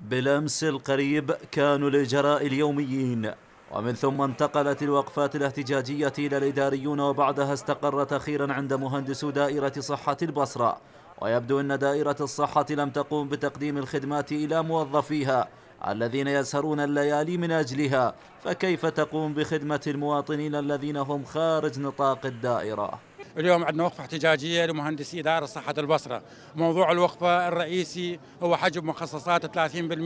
بالأمس القريب كانوا الإجراء اليوميين ومن ثم انتقلت الوقفات الاحتجاجية إلى الإداريون وبعدها استقرت أخيرا عند مهندس دائرة صحة البصرة ويبدو أن دائرة الصحة لم تقوم بتقديم الخدمات إلى موظفيها الذين يسهرون الليالي من أجلها فكيف تقوم بخدمة المواطنين الذين هم خارج نطاق الدائرة؟ اليوم عندنا وقفة احتجاجية لمهندسي إدارة صحة البصرة موضوع الوقفة الرئيسي هو حجب مخصصات 30%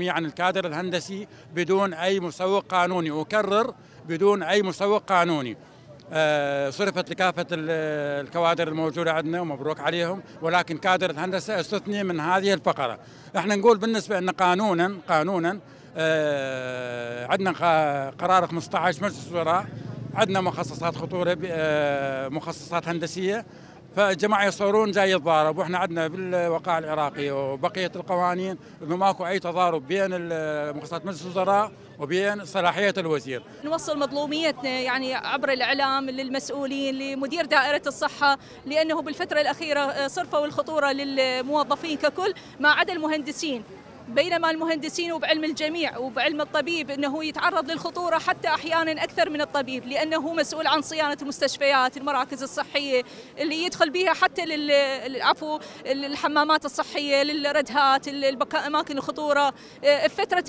عن الكادر الهندسي بدون أي مسوق قانوني أكرر بدون أي مسوق قانوني آه، صرفت لكافة الكوادر الموجودة عندنا ومبروك عليهم ولكن كادر الهندسة استثني من هذه الفقرة احنا نقول بالنسبة أن قانونا قانونا آه، عندنا قرار 15 مجلس الوزراء عندنا مخصصات خطوره آه، مخصصات هندسيه فالجماعه يصورون جاي يتضارب واحنا عندنا بالوقائع العراقيه وبقيه القوانين انه ماكو اي تضارب بين مخصصات مجلس الوزراء وبين صلاحيه الوزير. نوصل مظلوميتنا يعني عبر الاعلام للمسؤولين لمدير دائره الصحه لانه بالفتره الاخيره آه، صرفوا الخطوره للموظفين ككل ما عدا المهندسين بينما المهندسين وبعلم الجميع وبعلم الطبيب انه يتعرض للخطوره حتى احيانا اكثر من الطبيب لانه مسؤول عن صيانه المستشفيات، المراكز الصحيه اللي يدخل بها حتى للعفو الحمامات الصحيه، للردهات، اماكن الخطوره، آه، فتره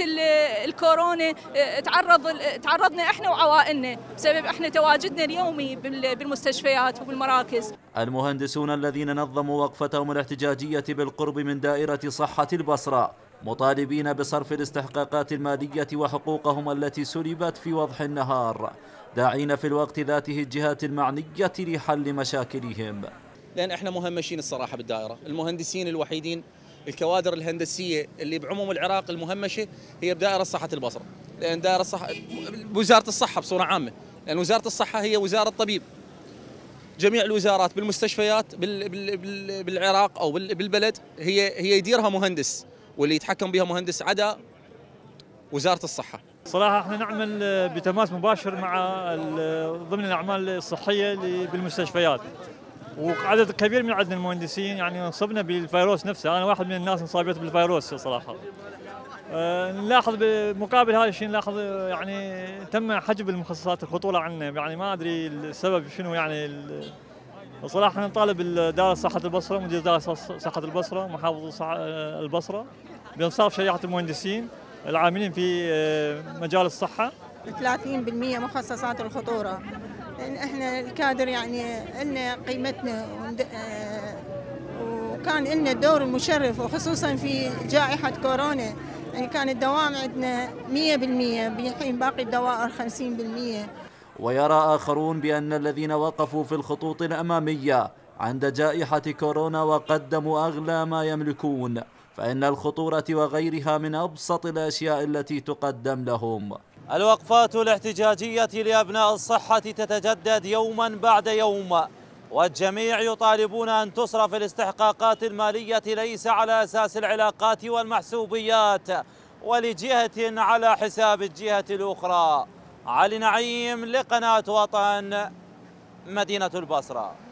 الكورونا آه، تعرض تعرضنا احنا وعوائلنا بسبب احنا تواجدنا اليومي بالمستشفيات وبالمراكز. المهندسون الذين نظموا وقفتهم الاحتجاجية بالقرب من دائرة صحة البصرة مطالبين بصرف الاستحقاقات المالية وحقوقهم التي سلبت في وضح النهار داعين في الوقت ذاته الجهات المعنية لحل مشاكلهم لأن احنا مهمشين الصراحة بالدائرة المهندسين الوحيدين الكوادر الهندسية اللي بعموم العراق المهمشة هي بدائرة صحة البصرة لأن دائرة صحة وزارة الصحة بصورة عامة لأن وزارة الصحة هي وزارة طبيب جميع الوزارات بالمستشفيات بالعراق او بالبلد هي هي يديرها مهندس واللي يتحكم بها مهندس عدا وزاره الصحه. صراحه احنا نعمل بتماس مباشر مع ضمن الاعمال الصحيه بالمستشفيات وعدد كبير من عدد المهندسين يعني انصبنا بالفيروس نفسه انا واحد من الناس انصابت بالفيروس صراحه آه، نلاحظ مقابل هذا الشيء نلاحظ يعني تم حجب المخصصات الخطوره عنا يعني ما ادري السبب شنو يعني صراحه نطالب دار صحه البصره مدير دار صحه البصره محافظ البصره بانصاف شريعه المهندسين العاملين في آه، مجال الصحه 30% مخصصات الخطوره احنا الكادر يعني ان قيمتنا آه، وكان لنا دور مشرف وخصوصا في جائحة كورونا يعني كان الدوام عندنا 100% بحين باقي الدوائر 50% ويرى آخرون بأن الذين وقفوا في الخطوط الأمامية عند جائحة كورونا وقدموا أغلى ما يملكون فإن الخطورة وغيرها من أبسط الأشياء التي تقدم لهم الوقفات الاحتجاجية لأبناء الصحة تتجدد يوما بعد يوم والجميع يطالبون أن تصرف الاستحقاقات المالية ليس على أساس العلاقات والمحسوبيات ولجهة على حساب الجهة الأخرى علي نعيم لقناة وطن مدينة البصرة